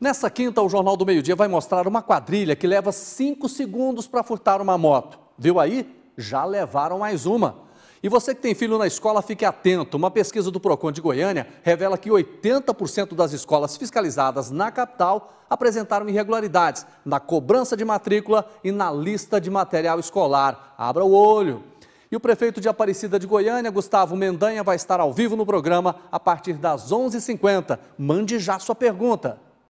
Nessa quinta, o Jornal do Meio Dia vai mostrar uma quadrilha que leva cinco segundos para furtar uma moto. Viu aí? Já levaram mais uma. E você que tem filho na escola, fique atento. Uma pesquisa do Procon de Goiânia revela que 80% das escolas fiscalizadas na capital apresentaram irregularidades na cobrança de matrícula e na lista de material escolar. Abra o olho. E o prefeito de Aparecida de Goiânia, Gustavo Mendanha, vai estar ao vivo no programa a partir das 11h50. Mande já sua pergunta.